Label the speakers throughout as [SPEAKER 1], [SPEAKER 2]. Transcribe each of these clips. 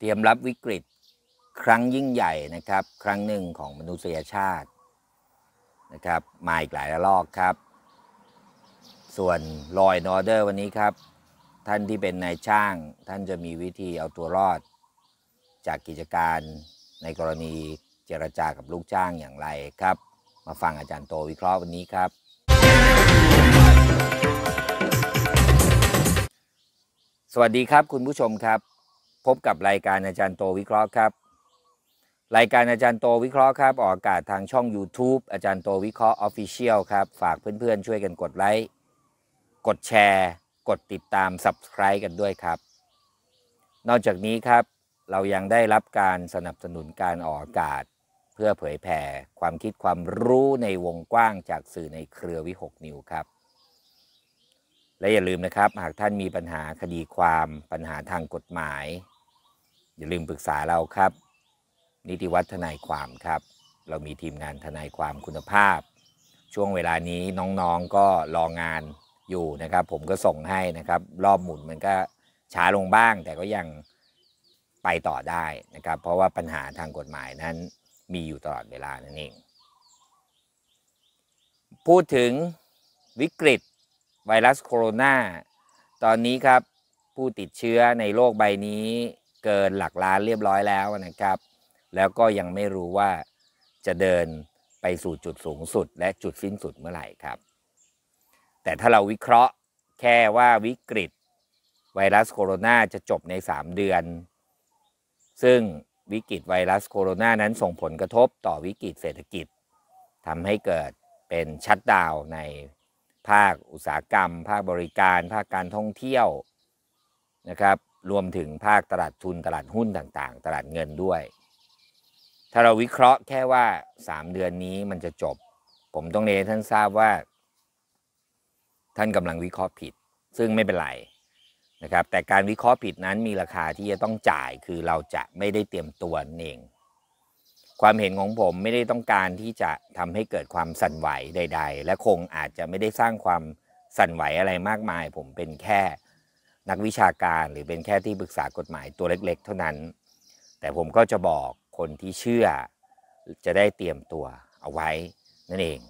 [SPEAKER 1] เตรียมรับวิกฤตครั้งยิ่งใหญ่นะครับ ครั้งหนึ่งของมนุษยชาตินะครับ มาอีกหลายระลอกครับ ส่วนลอยนอเดอร์วันนี้ครับ ท่านที่เป็นนายช่างท่านจะมีวิธีเอาตัวรอด จากกิจการในกรณีเจรจากับลูกจ้างอย่างไรครับ มาฟังอาจารย์โตวิเคราะห์วันนี้ครับ สวัสดีครับคุณผู้ชมครับพบกับรายการอาจารย์โตวิเคราะห์ครับ รายการอาจารย์โตวิเคราะห์ครับออกอากาศทางช่อง YouTube อาจารย์โตวิเคราะห์ออฟฟิเชียลครับฝากเพื่อนๆช่วยกันกดไลค์กดแชร์กดติดตาม Subscribe กันด้วยครับ นอกจากนี้ครับ เรายังได้รับการสนับสนุนการออกอากาศเพื่อเผยแผ่ความคิดความรู้ในวงกว้างจากสื่อในเครือวิหกนิวครับ และอย่าลืมนะครับ หากท่านมีปัญหาคดีความปัญหาทางกฎหมายอย่าลืมปรึกษาเราครับนิติวัฒนายความครับ เรามีทีมงานทนายความคุณภาพ ช่วงเวลานี้น้องๆก็รองานอยู่นะครับผมก็ส่งให้นะครับรอบหมุนมันก็ช้าลงบ้างแต่ก็ยังไปต่อได้นะครับ เพราะว่าปัญหาทางกฎหมายนั้นมีอยู่ตลอดเวลานั่นเองพูดถึงวิกฤตไวรัสโคโรนาตอนนี้ครับผู้ติดเชื้อในโลกใบนี้เกินหลักล้านเรียบร้อยแล้วนะครับ แล้วก็ยังไม่รู้ว่าจะเดินไปสู่จุดสูงสุดและจุดสิ้นสุดเมื่อไหร่ครับ แต่ถ้าเราวิเคราะห์แค่ว่าวิกฤตไวรัสโคโรนาจะจบใน 3 เดือน ซึ่งวิกฤตไวรัสโคโรนานั้นส่งผลกระทบต่อวิกฤตเศรษฐกิจ ทำให้เกิดเป็นชัดดาวในภาคอุตสาหกรรม ภาคบริการ ภาคการท่องเที่ยวนะครับรวมถึงภาคตลาดทุนตลาดหุ้นต่างๆ ตลาดเงินด้วย ถ้าเราวิเคราะห์แค่ว่า 3 เดือนนี้มันจะจบ ผมต้องเร้นท่านทราบว่า ท่านกำลังวิเคราะห์ผิด ซึ่งไม่เป็นไรนะครับ แต่การวิเคราะห์ผิดนั้นมีราคาที่จะต้องจ่าย คือเราจะไม่ได้เตรียมตัวเอง ความเห็นของผมไม่ได้ต้องการที่จะทำให้เกิดความสั่นไหวใด ๆ และคงอาจจะไม่ได้สร้างความสั่นไหวอะไรมากมาย ผมเป็นแค่นักวิชาการหรือเป็นแค่ที่ปรึกษากฎหมายตัวเล็กๆ เท่านั้น แต่ผมก็จะบอกคนที่เชื่อจะได้เตรียมตัวเอาไว้นั่นเอง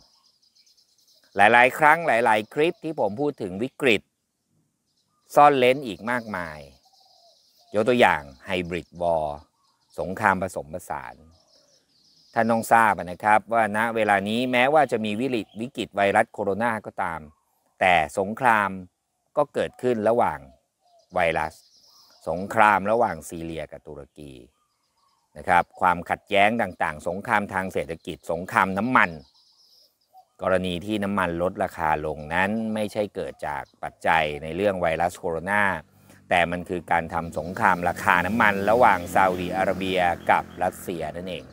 [SPEAKER 1] หลายๆ ครั้งหลายๆ คลิปที่ผมพูดถึงวิกฤตซ่อนเลนอีกมากมายยกตัวอย่างไฮบริดวอร์สงครามผสมผสานท่านต้องทราบนะครับ ว่าณเวลานี้แม้ว่าจะมีวิกฤตวิกฤตไวรัสโคโรนาก็ตาม แต่สงครามก็เกิดขึ้นระหว่างไวรัสสงครามระหว่างซีเรียกับตุรกีนะครับความขัดแย้งต่างๆ สงครามทางเศรษฐกิจ สงครามน้ำมัน กรณีที่น้ำมันลดราคาลงนั้นไม่ใช่เกิดจากปัจจัยในเรื่องไวรัสโคโรนาแต่มันคือการทำสงครามราคาน้ำมัน ระหว่างซาอุดีอาระเบียกับรัสเซียนั่นเอง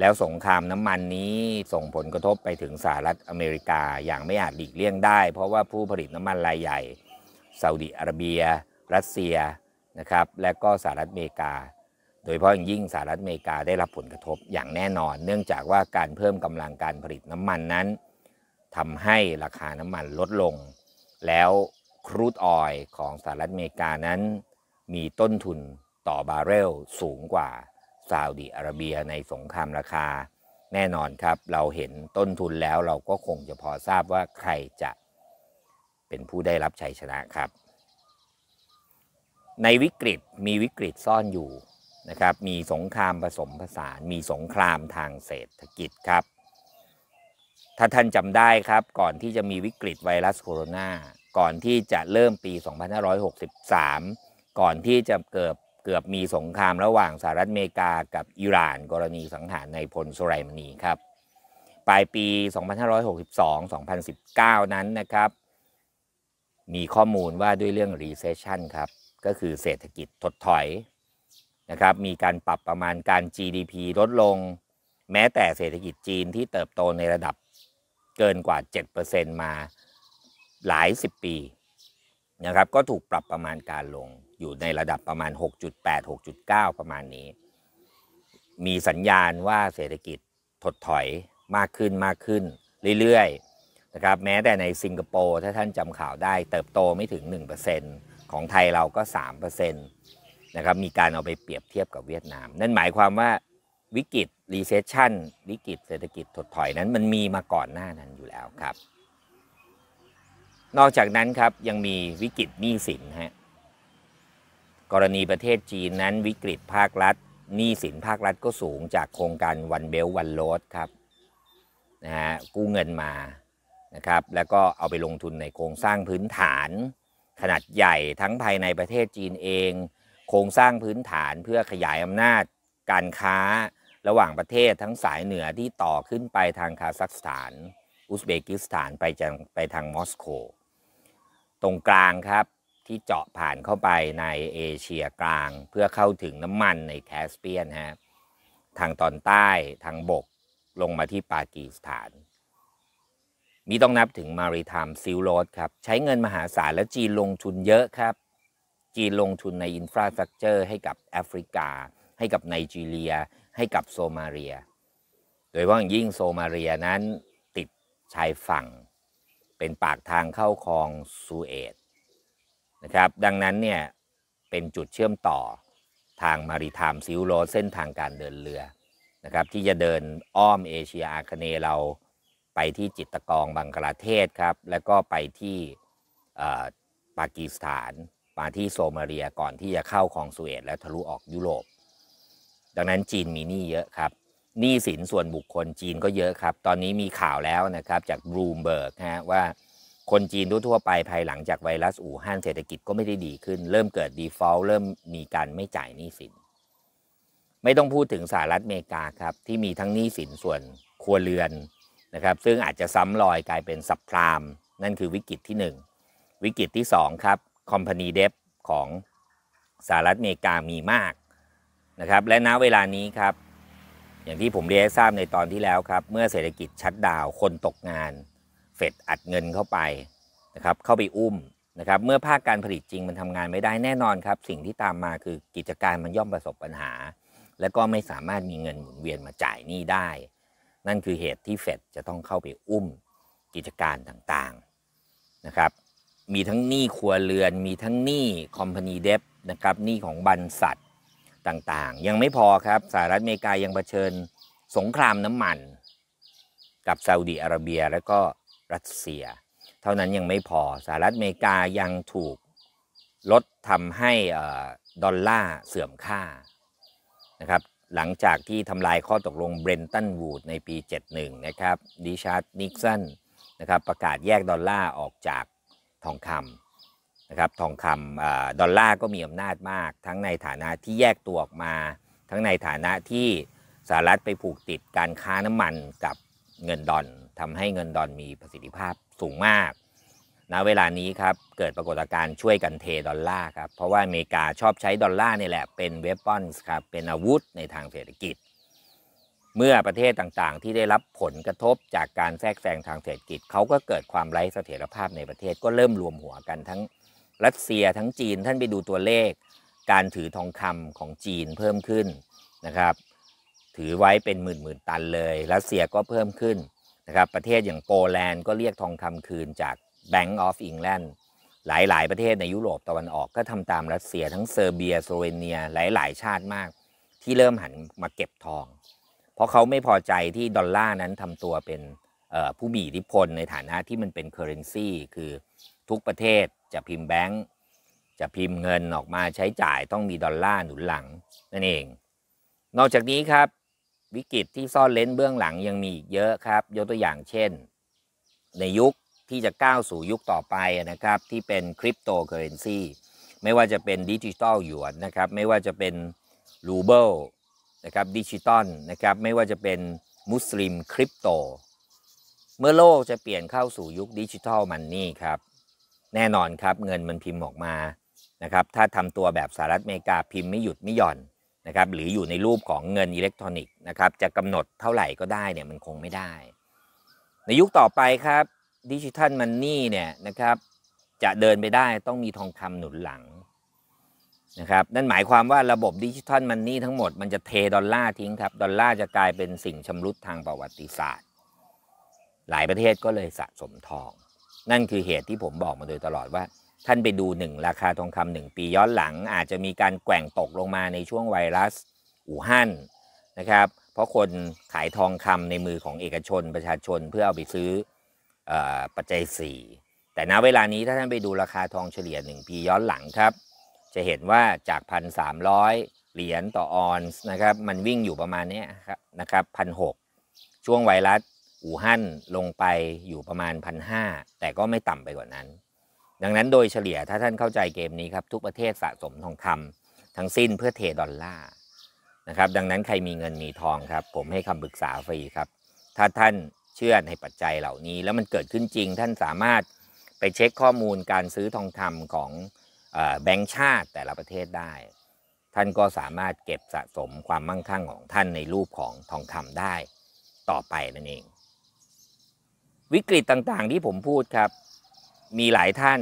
[SPEAKER 1] แล้วสงครามน้ำมันนี้ส่งผลกระทบไปถึงสหรัฐอเมริกา อย่างไม่อาจหลีกเลี่ยงได้ เพราะว่าผู้ผลิตน้ำมันรายใหญ่ซาอุดิอาระเบีย รัสเซียนะครับและก็สหรัฐอเมริกา โดยเฉพาะอย่างยิ่งสหรัฐอเมริกาได้รับผลกระทบ อย่างแน่นอน เนื่องจากว่าการเพิ่มกำลังการผลิตน้ำมันนั้น ทำให้ราคาน้ำมันลดลง แล้วครูดออยของสหรัฐอเมริกานั้น มีต้นทุนต่อบาร์เรลสูงกว่าซาอุดิอาระเบียในสงครามราคา แน่นอนครับเราเห็นต้นทุนแล้วเราก็คงจะพอทราบว่าใครจะเป็นผู้ได้รับชัยชนะครับ ในวิกฤตมีวิกฤตซ่อนอยู่นะครับ มีสงครามผสมผสาน มีสงครามทางเศรษฐกิจครับ ถ้าท่านจำได้ครับ ก่อนที่จะมีวิกฤตไวรัสโคโรนา ก่อนที่จะเริ่มปี 2563ก่อนที่จะเกิดเกือบมีสงครามระหว่างสหรัฐอเมริกากับอิหร่าน กรณีสังหารในพลสุไรมณีครับ ปลายปี 2562-2019 นั้นนะครับมีข้อมูลว่าด้วยเรื่อง recession ครับ ก็คือเศรษฐกิจถดถอยนะครับมีการปรับประมาณการ GDP ลดลง แม้แต่เศรษฐกิจจีนที่เติบโตในระดับเกินกว่า 7%มาหลาย 10 ปี นะครับ ก็ถูกปรับประมาณการลงอยู่ในระดับประมาณ 6.8-6.9 ประมาณนี้ มีสัญญาณว่าเศรษฐกิจถดถอยมากขึ้นมากขึ้นเรื่อย ๆนะครับแม้แต่ในสิงคโปร์ ถ้าท่านจำข่าวได้เติบโตไม่ถึง 1%ของไทยเราก็3%นะครับมีการเอาไปเปรียบเทียบกับเวียดนาม นั่นหมายความว่าวิกฤตรีเซชชันวิกฤตเศรษฐกิจถดถอยนั้นมันมีมาก่อนหน้านั้นอยู่แล้วครับ นอกจากนั้นครับยังมีวิกฤตหนี้สินฮะกรณีประเทศจีนนั้นวิกฤตภาครัฐหนี้สินภาครัฐก็สูงจากโครงการวันเบลวันโรดครับนะฮะกู้เงินมานะครับแล้วก็เอาไปลงทุนในโครงสร้างพื้นฐาน ขนาดใหญ่ทั้งภายในประเทศจีนเอง โครงสร้างพื้นฐานเพื่อขยายอำนาจการค้าระหว่างประเทศทั้งสายเหนือที่ต่อขึ้นไปทางคาซัคสถานอุซเบกิสถานไปจากไปทางมอสโก ตรงกลางครับที่เจาะผ่านเข้าไปในเอเชียกลางเพื่อเข้าถึงน้ำมันในแคสเปียนฮะทางตอนใต้ทางบกลงมาที่ปากีสถานนี่ต้องนับถึงมาริทามซิลโรดครับ ใช้เงินมหาศาลและจีนลงทุนเยอะครับ จีนลงทุนในอินฟราสตรักเจอร์ให้กับแอฟริกา ให้กับไนจีเรียให้กับโซมาเลีย โดยเฉพาะยิ่งโซมาเลียนั้นติดชายฝั่งเป็นปากทางเข้าคลองซูเอตนะครับดังนั้นเนี่ยเป็นจุดเชื่อมต่อทางมาริทม์ซิลโรด เส้นทางการเดินเรือนะครับที่จะเดินอ้อมเอเชียอาคเนย์เราไปที่จิตกองบังกลาเทศครับ แล้วก็ไปที่ปากีสถาน มาที่โซมาเลียก่อนที่จะเข้าคองสุเอตแล้วทะลุออกยุโรป ดังนั้นจีนมีหนี้เยอะครับ หนี้สินส่วนบุคคลจีนก็เยอะครับ ตอนนี้มีข่าวแล้วนะครับจากบลูมเบิร์กฮะว่าคนจีนทั่วไปภายหลังจากไวรัสอู่ฮั่นเศรษฐกิจก็ไม่ได้ดีขึ้น เริ่มเกิดดีฟอลต์เริ่มมีการไม่จ่ายหนี้สิน ไม่ต้องพูดถึงสหรัฐอเมริกาครับที่มีทั้งหนี้สินส่วนครัวเรือนนะครับซึ่งอาจจะซ้ำรอยกลายเป็นสับพราม นั่นคือวิกฤตที่ 1 วิกฤตที่2ครับคอมพานีเดฟของสหรัฐอเมริกามีมากนะครับและณเวลานี้ครับ อย่างที่ผมเรียนทราบในตอนที่แล้วครับ เมื่อเศรษฐกิจชัดดาวคนตกงานเฟดอัดเงินเข้าไปนะครับเข้าไปอุ้มนะครับเมื่อภาคการผลิตจริงมันทำงานไม่ได้แน่นอนครับ สิ่งที่ตามมาคือกิจการมันย่อมประสบปัญหา และก็ไม่สามารถมีเงินหมุนเวียนมาจ่ายหนี้ได้นั่นคือเหตุที่เฟดจะต้องเข้าไปอุ้มกิจการต่างๆนะครับ มีทั้งหนี้ครัวเรือน มีทั้งหนี้คอมพานีเดบนะครับ หนี้ของบรรษัทต่างๆ ยังไม่พอครับสหรัฐอเมริกายังเผชิญสงครามน้ำมัน กับซาอุดีอาระเบียและก็รัสเซีย เท่านั้นยังไม่พอสหรัฐอเมริกายังถูกลดทำให้ดอลลาร์เสื่อมค่านะครับหลังจากที่ทำลายข้อตกลงเบรนตันวูดในปี 71 นะครับดิชาร์ดนิกสันนะครับ ประกาศแยกดอลลาร์ออกจากทองคำนะครับ ทองคำดอลลาร์ก็มีอำนาจมาก ทั้งในฐานะที่แยกตัวออกมา ทั้งในฐานะที่สหรัฐไปผูกติดการค้าน้ำมันกับเงินดอลทำให้เงินดอลมีประสิทธิภาพสูงมากณเวลานี้ครับ เกิดปรากฏการณ์ช่วยกันเทดอลลาร์ครับ เพราะว่าอเมริกาชอบใช้ดอลลาร์นี่แหละเป็นเวปอนส์ครับเป็นอาวุธในทางเศรษฐกิจ เมื่อประเทศต่างๆที่ได้รับผลกระทบจากการแทรกแซงทางเศรษฐกิจ เขาก็เกิดความไร้เสถียรภาพในประเทศก็เริ่มรวมหัวกันทั้งรัสเซียทั้งจีนท่านไปดูตัวเลข การถือทองคำของจีนเพิ่มขึ้นนะครับถือไว้เป็นหมื่นหมื่นตันเลยรัสเซียก็เพิ่มขึ้นนะครับประเทศอย่างโปแลนด์ก็เรียกทองคำคืนจาก Bank of England หลายหลายประเทศในยุโรปตะวันออกก็ทำตามรัสเซียทั้งเซอร์เบียสโลเวเนียหลายหลายชาติมาก ที่เริ่มหันมาเก็บทอง เพราะเขาไม่พอใจที่ดอลลาร์นั้นทำตัวเป็นผู้มีอิทธิพล ในฐานะที่มันเป็นเคอร์เรนซีคือทุกประเทศจะพิมพ์แบงก์จะพิมพ์เงินออกมาใช้จ่ายต้องมีดอลลาร์หนุนหลังนั่นเอง นอกจากนี้ครับวิกฤตที่ซ่อนเล้นเบื้องหลังยังมีอีกเยอะครับ ยกตัวอย่างเช่นในยุคที่จะก้าวสู่ยุคต่อไปนะครับ ที่เป็นคริปโตเคอเรนซีไม่ว่าจะเป็นดิจิตอลหยวนนะครับ ไม่ว่าจะเป็นรูเบิลนะครับดิจิตอลนะครับไม่ว่าจะเป็นมุสลิมคริปโตเมื่อโลกจะเปลี่ยนเข้าสู่ยุคดิจิทัลมันนี่ครับ แน่นอนครับเงินมันพิมพ์ออกมานะครับถ้าทำตัวแบบสหรัฐอเมริกาพิมพ์ไม่หยุดไม่หย่อนนะครับหรืออยู่ในรูปของเงินอิเล็กทรอนิกส์นะครับจะกำหนดเท่าไหร่ก็ได้เนี่ยมันคงไม่ได้ ในยุคต่อไปครับดิจิทัลมันนี่เนี่ยนะครับจะเดินไปได้ต้องมีทองคำหนุนหลังนะครับนั่นหมายความว่าระบบดิจิทัลมันนี่ทั้งหมดมันจะเทดอลลาร์ทิ้งครับ ดอลลาร์จะกลายเป็นสิ่งชำรุดทางประวัติศาสตร์ หลายประเทศก็เลยสะสมทอง นั่นคือเหตุที่ผมบอกมาโดยตลอดว่า ท่านไปดูหนึ่งราคาทองคำหนึ่งปีย้อนหลังอาจจะมีการแกว่งตกลงมาในช่วงไวรัส อู่ฮั่นนะครับเพราะคนขายทองคำในมือของเอกชน ประชาชนเพื่อเอาไปซื้อปัจจัย 4 แต่ณเวลานี้ถ้าท่านไปดูราคาทองเฉลี่ย1ปีย้อนหลังครับ จะเห็นว่าจาก 1,300 เหรียญ ต่อออนซ์นะครับ มันวิ่งอยู่ประมาณนี้นะครับพันหช่วงไวรัสอู่ฮั่น ลงไปอยู่ประมาณพันหแต่ก็ไม่ต่ำไปกว่านั้น ดังนั้นโดยเฉลี่ยถ้าท่านเข้าใจเกมนี้ครับ ทุกประเทศสะสมทองคำทั้งสิ้นเพื่อเทดอลลาร์นะครับดังนั้นใครมีเงินมีทองครับผมให้คำปรึกษาฟรีครับ ถ้าท่านเชื่อในปัจจัยเหล่านี้แล้วมันเกิดขึ้นจริงท่านสามารถไปเช็คข้อมูลการซื้อทองคำของแบงก์ชาติแต่ละประเทศได้ ท่านก็สามารถเก็บสะสมความมั่งคั่งของท่านในรูปของทองคำได้ ต่อไปนั่นเอง วิกฤตต่างๆที่ผมพูดครับมีหลายท่าน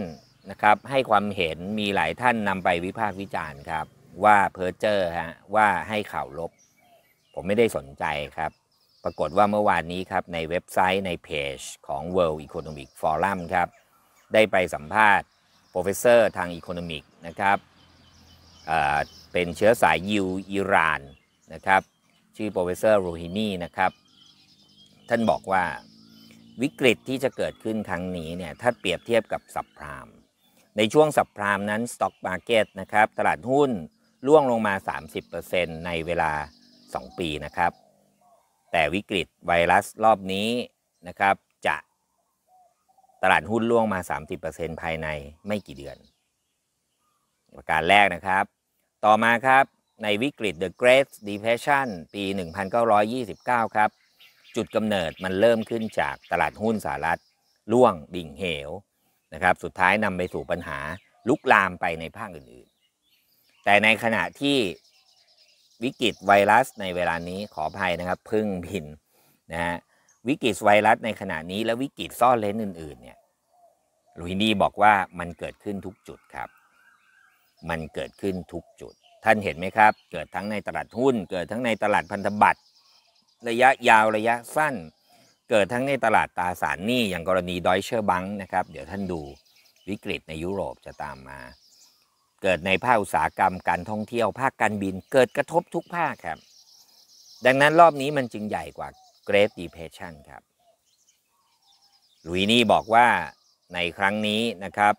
[SPEAKER 1] นะครับ ให้ความเห็นมีหลายท่านนำไปวิพากษ์วิจารณ์ครับ ว่าเพอร์เจอร์ฮะว่าให้ข่าวลบ ผมไม่ได้สนใจครับปรากฏว่าเมื่อวานนี้ครับในเว็บไซต์ในเพจของ World Economic Forum ครับ ได้ไปสัมภาษณ์ professor ์ทางอีโคโนมิกนะครับเเป็นเชื้อสายยิว อิหร่าน นะครับ ชื่อ professor r ์โรฮินนะครับ ท่านบอกว่าวิกฤตที่จะเกิดขึ้นครั้งนี้เนี่ยถ้าเปรียบเทียบกับสับพรามในช่วงสับพรามนั้นสต็อกมาร์เก็ตนะครับตลาดหุ้นร่วงลงมา 30%ในเวลา 2 ปีนะครับแต่วิกฤตไวรัสรอบนี้นะครับจะตลาดหุ้นล่วงมา 30%ภายในไม่กี่เดือน ประการแรกนะครับ ต่อมาครับในวิกฤต The Great Depression ปี 1929 ครับ จุดกำเนิดมันเริ่มขึ้นจากตลาดหุ้นสหรัฐล่วงดิ่งเหว นะครับ สุดท้ายนำไปสู่ปัญหาลุกลามไปในภาคอื่นๆ แต่ในขณะที่วิกฤตไวรัสในเวลานี้ขออภัยนะครับ พึ่งพินนะฮะวิกฤตไวรัสในขณะนี้และวิกฤตซ่อนเล้นอื่นๆเนี่ยลุยนีบอกว่ามันเกิดขึ้นทุกจุดครับ มันเกิดขึ้นทุกจุด ท่านเห็นไหมครับ เกิดทั้งในตลาดหุ้น เกิดทั้งในตลาดพันธบัตรระยะยาวระยะสั้น เกิดทั้งในตลาดตราสารหนี้อย่างกรณีดอยเชอร์บังนะครับเดี๋ยวท่านดูวิกฤตในยุโรปจะตามมาเกิดในภาคอุตสาหกรรมการท่องเที่ยวภาคการบินเกิดกระทบทุกภาคครับ ดังนั้นรอบนี้มันจึงใหญ่กว่า Great Depression ครับลุยนี่บอกว่าในครั้งนี้นะครับ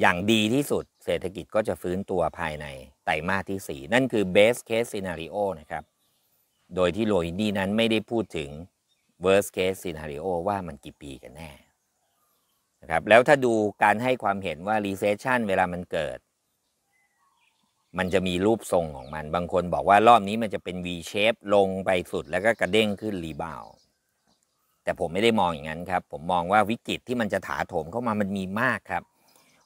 [SPEAKER 1] อย่างดีที่สุดเศรษฐกิจก็จะฟื้นตัวภายในไตรมาสที่ 4 นั่นคือ best case scenario นะครับ โดยที่ลุยนี่นั้นไม่ได้พูดถึง worst case scenario ว่ามันกี่ปีกันแน่นะครับแล้วถ้าดูการให้ความเห็นว่า recession เวลามันเกิดมันจะมีรูปทรงของมัน บางคนบอกว่ารอบนี้มันจะเป็น V shape ลงไปสุดแล้วก็กระเด้งขึ้น รีบาวแต่ผมไม่ได้มองอย่างนั้นครับ ผมมองว่าวิกฤตที่มันจะถาโถมเข้ามามันมีมากครับ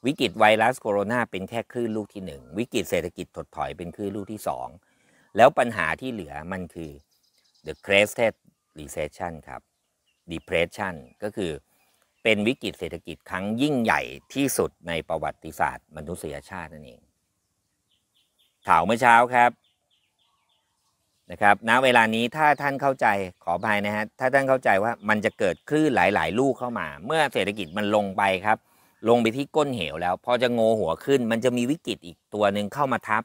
[SPEAKER 1] วิกฤตไวรัสโคโรนาเป็นแค่คลื่นลูกที่ 1 วิกฤตเศรษฐกิจถดถอยเป็นคลื่นลูกที่ 2 แล้วปัญหาที่เหลือมันคือ the crested recession ครับ depression ก็คือเป็นวิกฤตเศรษฐกิจครั้งยิ่งใหญ่ที่สุดในประวัติศาสตร์มนุษยชาตินั่นเองผาเมื่อเช้าครับนะครับ ณเวลานี้ถ้าท่านเข้าใจขออภัยนะฮะถ้าท่านเข้าใจว่ามันจะเกิดคลื่นหลายๆ ลูกเข้ามา เมื่อเศรษฐกิจมันลงไปครับ ลงไปที่ก้นเหวแล้วพอจะงอหัวขึ้น มันจะมีวิกฤตอีกตัวหนึ่งเข้ามาทับ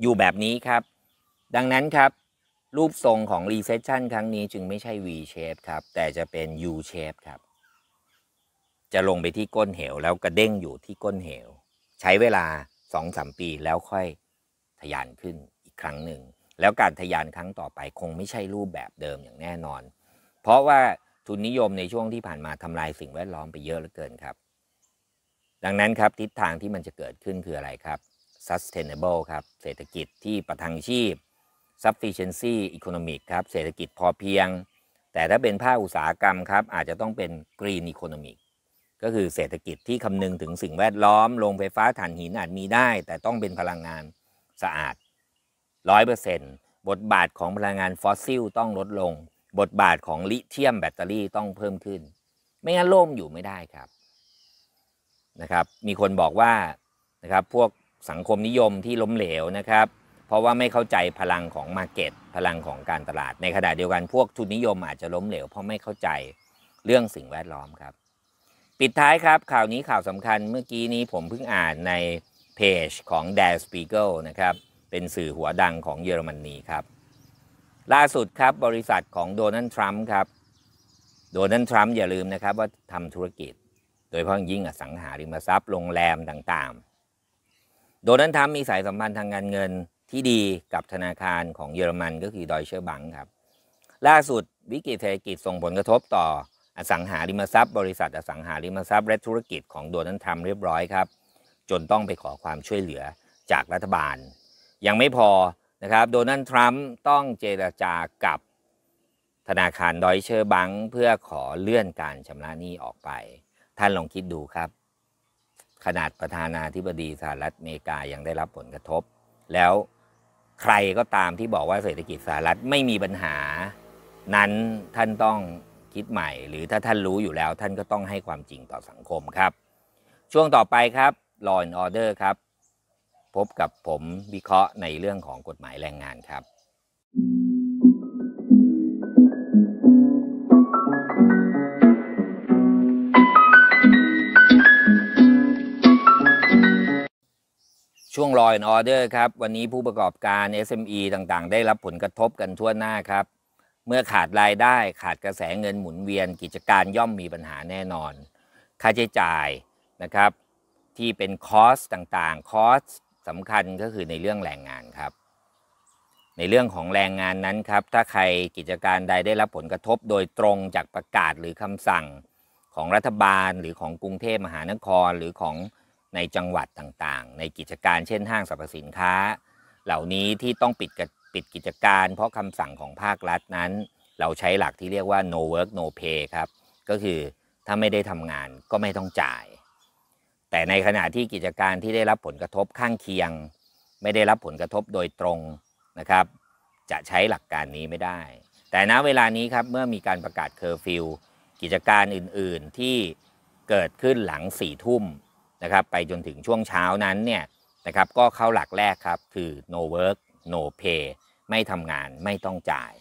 [SPEAKER 1] อยู่แบบนี้ครับ ดังนั้นครับ รูปทรงของ recession ครั้งนี้จึงไม่ใช่ V shape ครับแต่จะเป็น U shape ครับจะลงไปที่ก้นเหว แล้วกระเด้งอยู่ที่ก้นเหว ใช้เวลา2-3ปีแล้วค่อยทยานขึ้นอีกครั้งหนึ่ง แล้วการทยานครั้งต่อไปคงไม่ใช่รูปแบบเดิมอย่างแน่นอน เพราะว่าทุนนิยมในช่วงที่ผ่านมาทำลายสิ่งแวดล้อมไปเยอะเหลือเกินครับ ดังนั้นครับทิศทางที่มันจะเกิดขึ้นคืออะไรครับ sustainable ครับ เศรษฐกิจที่ประทังชีพ sufficiency economic ครับ เศรษฐกิจพอเพียง แต่ถ้าเป็นภาคอุตสาหกรรมครับอาจจะต้องเป็น green economic ก็คือเศรษฐกิจที่คำนึงถึงสิ่งแวดล้อม โรงไฟฟ้าถ่านหินอาจมีได้ แต่ต้องเป็นพลังงานสะอาดร้อยเปอร์เซ็นต์บทบาทของพลังงาน ฟอสซิล ต้องลดลง บทบาทของลิเธียม แบตเตอรี่ต้องเพิ่มขึ้น ไม่ งั้นโลกอยู่ไม่ได้ครับนะครับมีคนบอกว่านะครับพวกสังคมนิยมที่ล้มเหลวนะครับ เพราะว่าไม่เข้าใจพลังของมาเก็ตพลังของการตลาดในขณะเดียวกัน พวก ทุนนิยมอาจจะล้มเหลวเพราะไม่เข้าใจเรื่องสิ่งแวดล้อมครับ ปิดท้ายครับข่าวนี้ข่าวสำคัญเมื่อกี้นี้ผมเพิ่งอ่านในเพจของ d ด r Spiegel นะครับ เป็นสื่อหัวดังของเยอรมนนีครับ ล่าสุดครับบริษัทของโดนัลด์ทรัมป์ครับโดนัลด์ทรัมป์อย่าลืมนะครับว่าทำธุรกิจ โดยเพาะยิ่งอสังหาริมทรัพย์โรงแรมต่างๆ โดนัลด์ทรัมป์มีสายสัมพันธ์ทางการเงินที่ดีกับธนาคารของเยอรมันก็คือดอยเชอร์บังครับ ล่าสุดวิกฤตเศรษฐกิจส่งผลกระทบต่ออสังหาริมทรัพย์บริษัทอสังหาริมทรัพย์และธุรกิจของโดนัลด์ทรัมป์เรียบร้อยครับจนต้องไปขอความช่วยเหลือจากรัฐบาล ยังไม่พอนะครับ โดนัลด์ทรัมป์ต้องเจรจากับธนาคารดอยเชอร์บังเพื่อขอเลื่อนการชำระหนี้ออกไป ท่านลองคิดดูครับ ขนาดประธานาธิบดีสหรัฐอเมริกายังได้รับผลกระทบ แล้วใครก็ตามที่บอกว่าเศรษฐกิจสหรัฐไม่มีปัญหานั้นท่านต้องคิดใหม่ หรือถ้าท่านรู้อยู่แล้วท่านก็ต้องให้ความจริงต่อสังคมครับ ช่วงต่อไปครับลอ w and Order ครับ พบกับผมวิเคราะห์ในเรื่องของกฎหมายแรงงานครับ ช่วงลอ w and Order ครับ วันนี้ผู้ประกอบการ SME ต่างๆ ได้รับผลกระทบกันทั่วหน้าครับ เมื่อขาดรายได้ขาดกระแสเงินหมุนเวียนกิจการย่อมมีปัญหาแน่นอน ค่าใช้จ่ายนะครับที่เป็นคอสต่างๆ คอสสำคัญก็คือในเรื่องแรงงานครับ ในเรื่องของแรงงานนั้นครับถ้าใครกิจการใดได้รับผลกระทบโดยตรงจากประกาศหรือคำสั่งของรัฐบาลหรือของกรุงเทพมหานคร หรือของในจังหวัดต่างๆ ในกิจการเช่น ห้างสรรพสินค้า เหล่านี้ที่ต้องปิดปิดกิจการเพราะคำสั่งของภาครัฐนั้น เราใช้หลักที่เรียกว่า no work no pay ครับก็คือถ้าไม่ได้ทำงานก็ไม่ต้องจ่ายแต่ในขณะที่กิจการที่ได้รับผลกระทบข้างเคียง ไม่ได้รับผลกระทบโดยตรงนะครับ จะใช้หลักการนี้ไม่ได้ แต่ณเวลานี้ครับเมื่อมีการประกาศเคอร์ฟิวกิจการอื่น ๆที่เกิดขึ้นหลังสี่ทุ่มนะครับ ไปจนถึงช่วงเช้านั้นเนี่ยนะครับ ก็เข้าหลักแรกครับคือ no work no pay ไม่ทำงานไม่ต้องจ่าย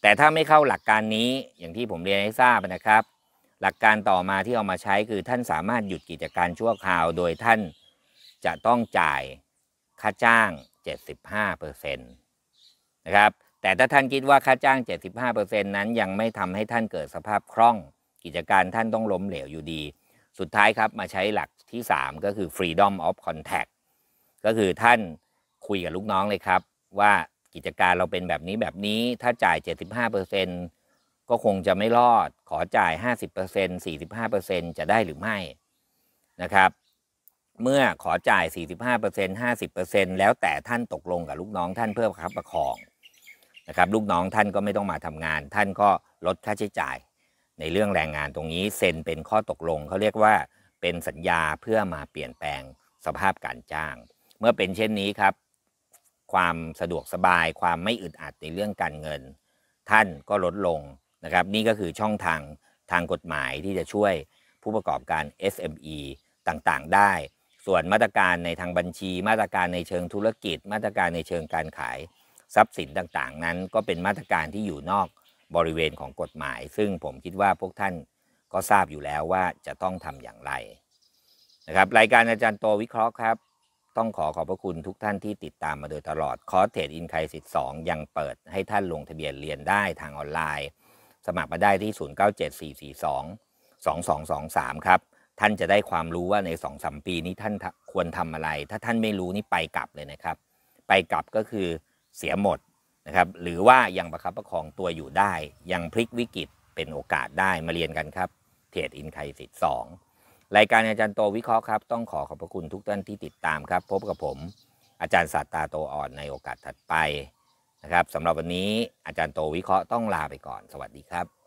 [SPEAKER 1] แต่ถ้าไม่เข้าหลักการนี้อย่างที่ผมเรียนให้ทราบนะครับหลักการต่อมาที่เอามาใช้คือท่านสามารถหยุดกิจการชั่วคราวโดยท่านจะต้องจ่ายค่าจ้าง 75%นะครับแต่ถ้าท่านคิดว่าค่าจ้าง 75%นั้น ยังไม่ทำให้ท่านเกิดสภาพคล่องกิจการท่านต้องล้มเหลวอยู่ดี สุดท้ายครับมาใช้หลักที่ 3 ก็คือ freedom of contact ก็คือท่านคุยกับลูกน้องเลยครับ ว่ากิจการเราเป็นแบบนี้แบบนี้ถ้าจ่าย 75%ก็คงจะไม่รอดขอจ่าย 50% 45%จะได้หรือไม่ นะครับ เมื่อขอจ่าย 45% 50%แล้วแต่ท่านตกลงกับลูกน้องท่านเพื่อคับประคอง นะครับลูกน้องท่านก็ไม่ต้องมาทำงาน ท่านก็ลดค่าใช้จ่าย ในเรื่องแรงงานตรงนี้ เซ็นเป็นข้อตกลงเขาเรียกว่าเป็นสัญญาเพื่อมาเปลี่ยนแปลงสภาพการจ้าง เมื่อเป็นเช่นนี้ครับ ความสะดวกสบายความไม่อึดอัดในเรื่องการเงิน ท่านก็ลดลงนะครับนี่ก็คือช่องทางทางกฎหมายที่จะช่วยผู้ประกอบการ SME ต่างๆได้ ส่วนมาตรการในทางบัญชี มาตรการในเชิงธุรกิจ มาตรการในเชิงการขาย ทรัพย์สินต่างๆ นั้น ก็เป็นมาตรการที่อยู่นอกบริเวณของกฎหมาย ซึ่งผมคิดว่าพวกท่านก็ทราบอยู่แล้วว่าจะต้องทำอย่างไรนะครับรายการอาจารย์โตวิเคราะห์ครับต้องขอขอบพระคุณทุกท่านที่ติดตามมาโดยตลอดคอร์สเทรดอินไคสิทธิ์สยังเปิดให้ท่านลงทะเบียนเรียนได้ทางออนไลน์สมัครมาได้ที่ 0974422223 ครับ ท่านจะได้ความรู้ว่าใน2อสมปีนี้ท่านควรทำอะไร ถ้าท่านไม่รู้นี่ไปกลับเลยนะครับ ไปกลับก็คือเสียหมดนะครับ หรือว่ายังประคับประคองตัวอยู่ได้ ยังพลิกวิกฤตเป็นโอกาสได้มาเรียนกันครับ เทรดอินไคสิทธิ์สองรายการอาจารย์โตวิเคราะห์ครับ ต้องขอขอบพระคุณทุกท่านที่ติดตามครับ พบกับผม อาจารย์ศาสตาโตอ่อนในโอกาสถัดไปนะครับ สำหรับวันนี้อาจารย์โตวิเคราะห์ต้องลาไปก่อนสวัสดีครับ